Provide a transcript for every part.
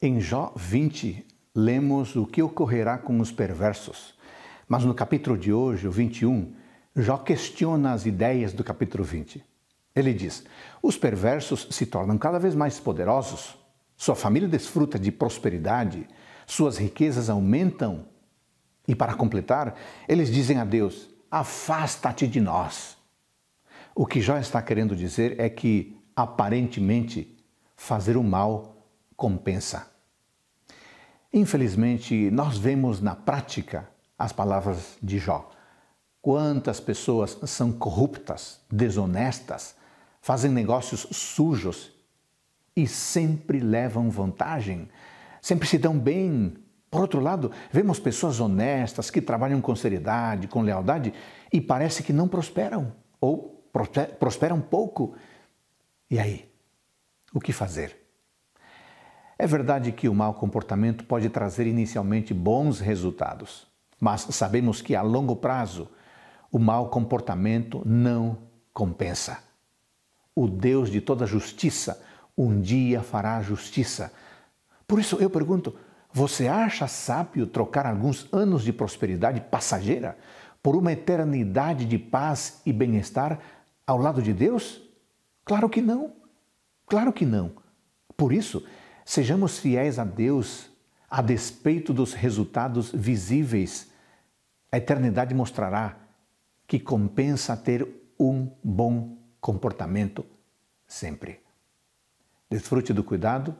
Em Jó 20, lemos o que ocorrerá com os perversos. Mas no capítulo de hoje, o 21, Jó questiona as ideias do capítulo 20. Ele diz: Os perversos se tornam cada vez mais poderosos, sua família desfruta de prosperidade, suas riquezas aumentam. E para completar, eles dizem a Deus: Afasta-te de nós. O que Jó está querendo dizer é que, aparentemente, fazer o mal compensa. Infelizmente, nós vemos na prática as palavras de Jó. Quantas pessoas são corruptas, desonestas, fazem negócios sujos e sempre levam vantagem, sempre se dão bem. Por outro lado, vemos pessoas honestas que trabalham com seriedade, com lealdade e parece que não prosperam ou prosperam pouco. E aí? O que fazer? É verdade que o mau comportamento pode trazer inicialmente bons resultados, mas sabemos que a longo prazo o mau comportamento não compensa. O Deus de toda justiça um dia fará justiça. Por isso eu pergunto: você acha sábio trocar alguns anos de prosperidade passageira por uma eternidade de paz e bem-estar ao lado de Deus? Claro que não. Claro que não. Por isso, Sejamos fiéis a Deus a despeito dos resultados visíveis. A eternidade mostrará que compensa ter um bom comportamento sempre. Desfrute do cuidado,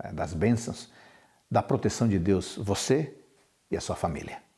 eh, das bênçãos, da proteção de Deus, você e a sua família.